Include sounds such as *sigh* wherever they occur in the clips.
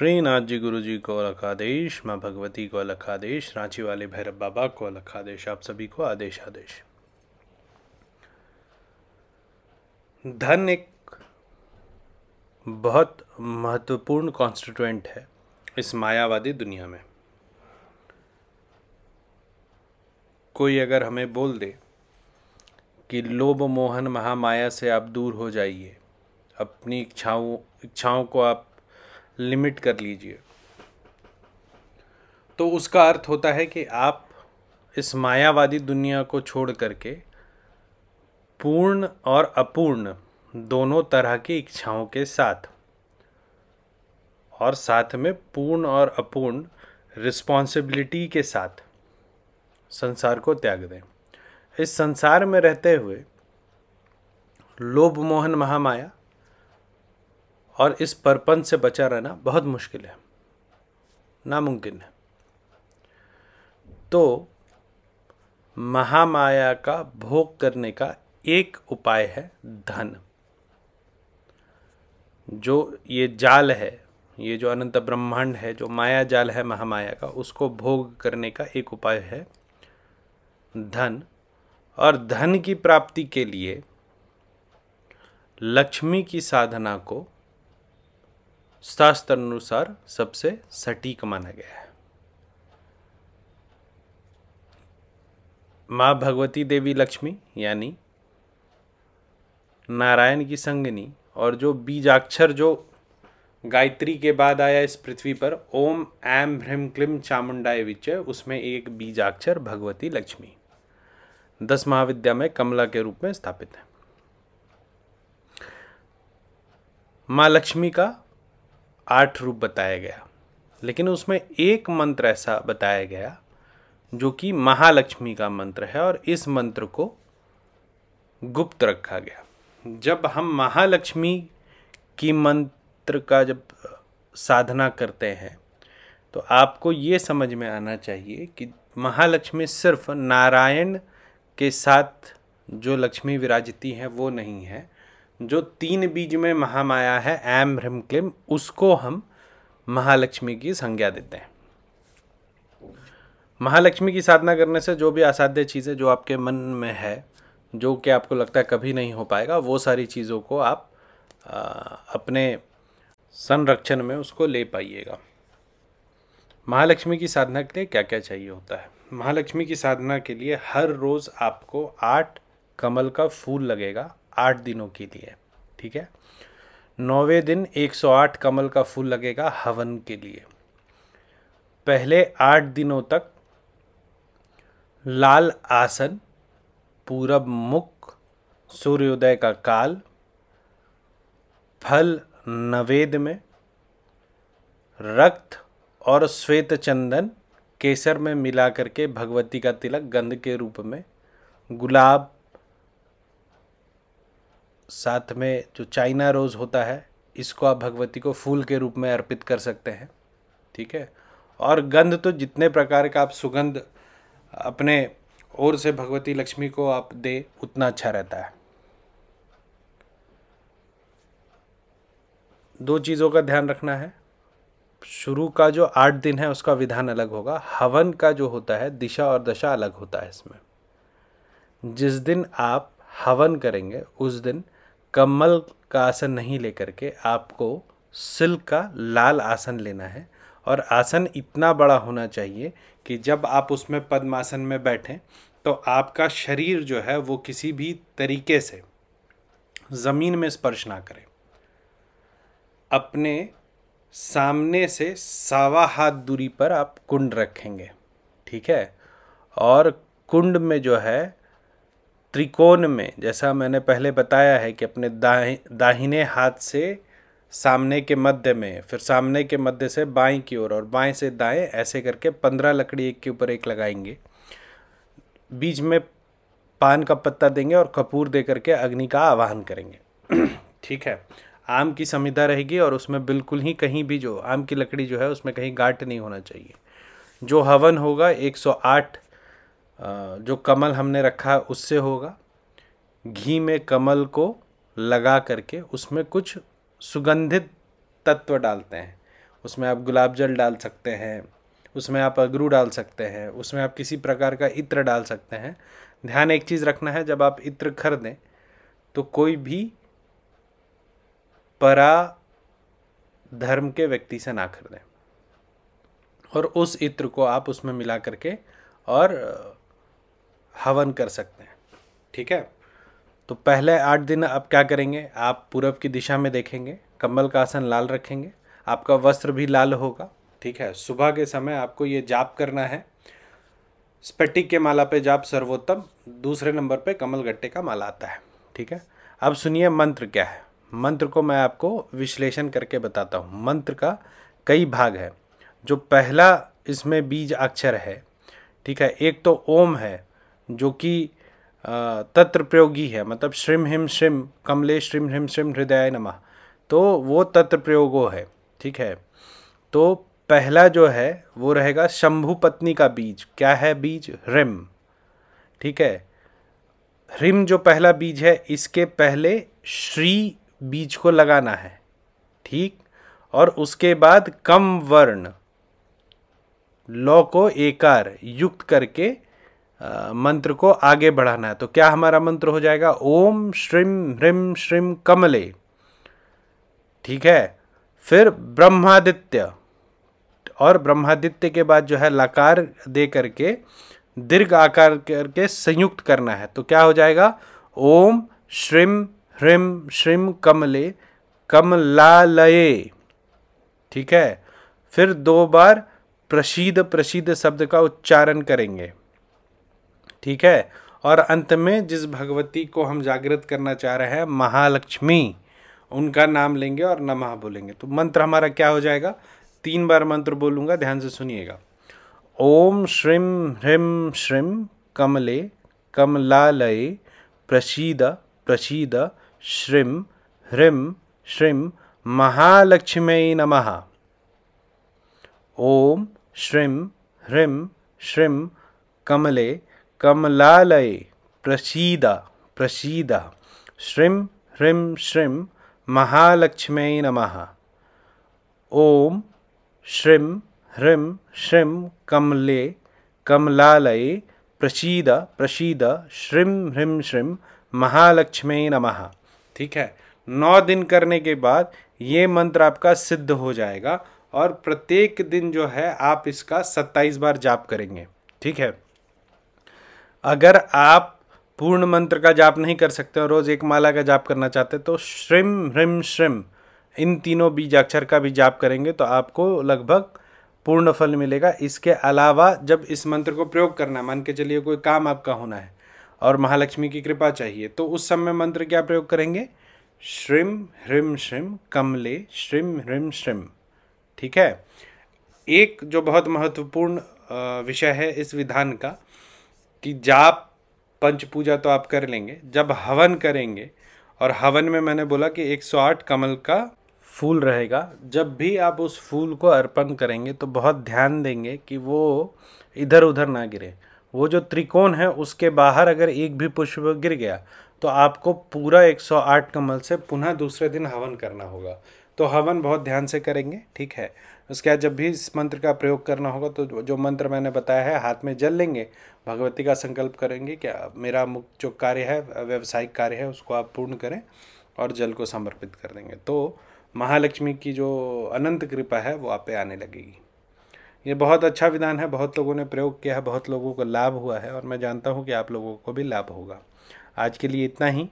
श्रीनाथ जी गुरु जी को अलग आदेश माँ भगवती को अलख आदेश रांची वाले भैरव बाबा को अलख आदेश आप सभी को आदेश आदेश धन एक बहुत महत्वपूर्ण कॉन्स्टिट्यूएंट है इस मायावादी दुनिया में कोई अगर हमें बोल दे कि लोभ मोहन महामाया से आप दूर हो जाइए अपनी इच्छाओं इच्छाओं को आप लिमिट कर लीजिए तो उसका अर्थ होता है कि आप इस मायावादी दुनिया को छोड़ करके पूर्ण और अपूर्ण दोनों तरह की इच्छाओं के साथ और साथ में पूर्ण और अपूर्ण रिस्पॉन्सिबिलिटी के साथ संसार को त्याग दें इस संसार में रहते हुए लोभ मोहन महामाया और इस परपंच से बचा रहना बहुत मुश्किल है नामुमकिन है तो महामाया का भोग करने का एक उपाय है धन जो ये जाल है ये जो अनंत ब्रह्मांड है जो माया जाल है महामाया का उसको भोग करने का एक उपाय है धन और धन की प्राप्ति के लिए लक्ष्मी की साधना को शास्त्र अनुसार सबसे सटीक माना गया है माँ भगवती देवी लक्ष्मी यानी नारायण की संगनी और जो बीजाक्षर जो गायत्री के बाद आया इस पृथ्वी पर ओम ऐम भ्रीम क्लिम चामुंडाए विचय उसमें एक बीजाक्षर भगवती लक्ष्मी दस महाविद्या में कमला के रूप में स्थापित है माँ लक्ष्मी का आठ रूप बताया गया लेकिन उसमें एक मंत्र ऐसा बताया गया जो कि महालक्ष्मी का मंत्र है और इस मंत्र को गुप्त रखा गया जब हम महालक्ष्मी की मंत्र का जब साधना करते हैं तो आपको ये समझ में आना चाहिए कि महालक्ष्मी सिर्फ नारायण के साथ जो लक्ष्मी विराजती हैं वो नहीं है जो तीन बीज में महामाया है एम ह्रम क्लिम उसको हम महालक्ष्मी की संज्ञा देते हैं महालक्ष्मी की साधना करने से जो भी असाध्य चीज़ें जो आपके मन में है जो कि आपको लगता है कभी नहीं हो पाएगा वो सारी चीज़ों को आप आ, अपने संरक्षण में उसको ले पाइएगा महालक्ष्मी की साधना के लिए क्या क्या चाहिए होता है महालक्ष्मी की साधना के लिए हर रोज़ आपको आठ कमल का फूल लगेगा आठ दिनों के लिए ठीक है नौवे दिन 108 कमल का फूल लगेगा हवन के लिए पहले आठ दिनों तक लाल आसन पूरब मुख सूर्योदय का काल फल नवेद में रक्त और श्वेत चंदन केसर में मिला करके भगवती का तिलक गंध के रूप में गुलाब साथ में जो चाइना रोज़ होता है इसको आप भगवती को फूल के रूप में अर्पित कर सकते हैं ठीक है और गंध तो जितने प्रकार का आप सुगंध अपने ओर से भगवती लक्ष्मी को आप दे उतना अच्छा रहता है दो चीज़ों का ध्यान रखना है शुरू का जो आठ दिन है उसका विधान अलग होगा हवन का जो होता है दिशा और दशा अलग होता है इसमें जिस दिन आप हवन करेंगे उस दिन कमल का आसन नहीं लेकर के आपको सिल्क का लाल आसन लेना है और आसन इतना बड़ा होना चाहिए कि जब आप उसमें पद्मासन में बैठें तो आपका शरीर जो है वो किसी भी तरीके से ज़मीन में स्पर्श ना करें अपने सामने से सावा हाथ दूरी पर आप कुंड रखेंगे ठीक है और कुंड में जो है त्रिकोण में जैसा मैंने पहले बताया है कि अपने दाहि दाहिने हाथ से सामने के मध्य में फिर सामने के मध्य से बाएं की ओर और बाएं से दाएं ऐसे करके पंद्रह लकड़ी एक के ऊपर एक लगाएंगे बीच में पान का पत्ता देंगे और कपूर दे करके अग्नि का आवाहन करेंगे *clears throat* ठीक है आम की संविधा रहेगी और उसमें बिल्कुल ही कहीं भी जो आम की लकड़ी जो है उसमें कहीं गाट नहीं होना चाहिए जो हवन होगा 108 जो कमल हमने रखा है उससे होगा घी में कमल को लगा करके उसमें कुछ सुगंधित तत्व डालते हैं उसमें आप गुलाब जल डाल सकते हैं उसमें आप अगरू डाल सकते हैं उसमें आप किसी प्रकार का इत्र डाल सकते हैं ध्यान एक चीज़ रखना है जब आप इत्र खरीदें तो कोई भी परा धर्म के व्यक्ति से ना खरीदें और उस इत्र को आप उसमें मिला करके और हवन कर सकते हैं ठीक है तो पहले आठ दिन आप क्या करेंगे आप पूर्व की दिशा में देखेंगे कम्बल का आसन लाल रखेंगे आपका वस्त्र भी लाल होगा ठीक है सुबह के समय आपको ये जाप करना है स्पटिक के माला पे जाप सर्वोत्तम दूसरे नंबर पे कमल गट्टे का माला आता है ठीक है अब सुनिए मंत्र क्या है मंत्र को मैं आपको विश्लेषण करके बताता हूँ मंत्र का कई भाग है जो पहला इसमें बीज अक्षर है ठीक है एक तो ओम है जो कि तत्र प्रयोगी है मतलब श्रीम हिम श्रीम कमले श्रीम हिम श्रीम हृदय नमः तो वो तत्र प्रयोगो है ठीक है तो पहला जो है वो रहेगा शंभु पत्नी का बीज क्या है बीज ह्रिम ठीक है ह्रिम जो पहला बीज है इसके पहले श्री बीज को लगाना है ठीक और उसके बाद कम वर्ण लौ को एकार युक्त करके मंत्र को आगे बढ़ाना है तो क्या हमारा मंत्र हो जाएगा ओम श्रीम ह्रीम श्रीम कमले ठीक है फिर ब्रह्मादित्य और ब्रह्मादित्य के बाद जो है लकार दे करके दीर्घ आकार करके संयुक्त करना है तो क्या हो जाएगा ओम श्रीम ह्रीम श्रीम कमले कमलालये ठीक है फिर दो बार प्रसिद्ध प्रसिद्ध शब्द का उच्चारण करेंगे ठीक है और अंत में जिस भगवती को हम जागृत करना चाह रहे हैं महालक्ष्मी उनका नाम लेंगे और नमः बोलेंगे तो मंत्र हमारा क्या हो जाएगा तीन बार मंत्र बोलूँगा ध्यान से सुनिएगा ओम श्रीम ह्रीम श्रीम कमले कमलालये प्रसीद प्रसीद श्रीम ह्रीम श्रीम महालक्ष्मी नमः ओम श्रीम ह्रीम श्रीम कमले कमलालय प्रसीदा प्रसीदा श्रीं ह्रीं श्रीं महालक्ष्मी नम ओम श्रीं ह्रीं श्रीं कमले कमलालय प्रसीद प्रसीद श्रीं ह्रीं श्रीं महालक्ष्मी नम ठीक है नौ दिन करने के बाद ये मंत्र आपका सिद्ध हो जाएगा और प्रत्येक दिन जो है आप इसका सत्ताईस बार जाप करेंगे ठीक है अगर आप पूर्ण मंत्र का जाप नहीं कर सकते और रोज़ एक माला का जाप करना चाहते तो श्रिम ह्रिम श्रिम इन तीनों बीजाक्षर का भी जाप करेंगे तो आपको लगभग पूर्ण फल मिलेगा इसके अलावा जब इस मंत्र को प्रयोग करना मान के चलिए कोई काम आपका होना है और महालक्ष्मी की कृपा चाहिए तो उस समय मंत्र क्या प्रयोग करेंगे श्रिम ह्रिम श्रिम कमले श्रिम ह्रिम श्रिम ठीक है एक जो बहुत महत्वपूर्ण विषय है इस विधान का कि जाप पंच पूजा तो आप कर लेंगे जब हवन करेंगे और हवन में मैंने बोला कि 108 कमल का फूल रहेगा जब भी आप उस फूल को अर्पण करेंगे तो बहुत ध्यान देंगे कि वो इधर उधर ना गिरे वो जो त्रिकोण है उसके बाहर अगर एक भी पुष्प गिर गया तो आपको पूरा 108 कमल से पुनः दूसरे दिन हवन करना होगा तो हवन बहुत ध्यान से करेंगे ठीक है उसके बाद जब भी इस मंत्र का प्रयोग करना होगा तो जो मंत्र मैंने बताया है हाथ में जल लेंगे भगवती का संकल्प करेंगे कि मेरा मुख्य जो कार्य है व्यावसायिक कार्य है उसको आप पूर्ण करें और जल को समर्पित कर देंगे तो महालक्ष्मी की जो अनंत कृपा है वो आप पे आने लगेगी ये बहुत अच्छा विधान है बहुत लोगों ने प्रयोग किया है बहुत लोगों को लाभ हुआ है और मैं जानता हूँ कि आप लोगों को भी लाभ होगा आज के लिए इतना ही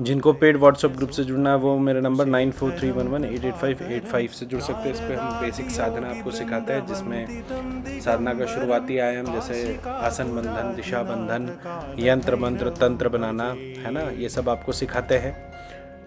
जिनको पेड व्हाट्सअप ग्रुप से जुड़ना है वो मेरा number nine four three one one eight eight five eight five से जुड़ सकते हैं इस पर हम बेसिक साधना आपको सिखाते हैं जिसमें साधना का शुरुआती आयाम जैसे आसन बंधन दिशा बंधन यंत्र मंत्र तंत्र बनाना है ना ये सब आपको सिखाते हैं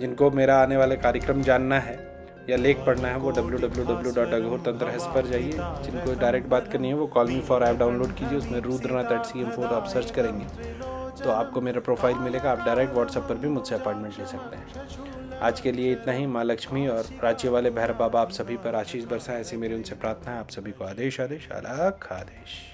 जिनको मेरा आने वाले कार्यक्रम जानना है या लेख पढ़ना है वो W W W dot Aghor Tantra इस पर जाइए जिनको डायरेक्ट बात करनी है वो call me for app download कीजिए उसमें Rudranath at C M four आप सर्च करेंगे तो आपको मेरा प्रोफाइल मिलेगा आप डायरेक्ट व्हाट्सएप पर भी मुझसे अपॉइंटमेंट ले सकते हैं आज के लिए इतना ही माँ लक्ष्मी और राज्य वाले भैरव बाबा आप सभी पर आशीष बरसाएं ऐसी मेरी उनसे प्रार्थना है आप सभी को आदेश आदेश अलाख आदेश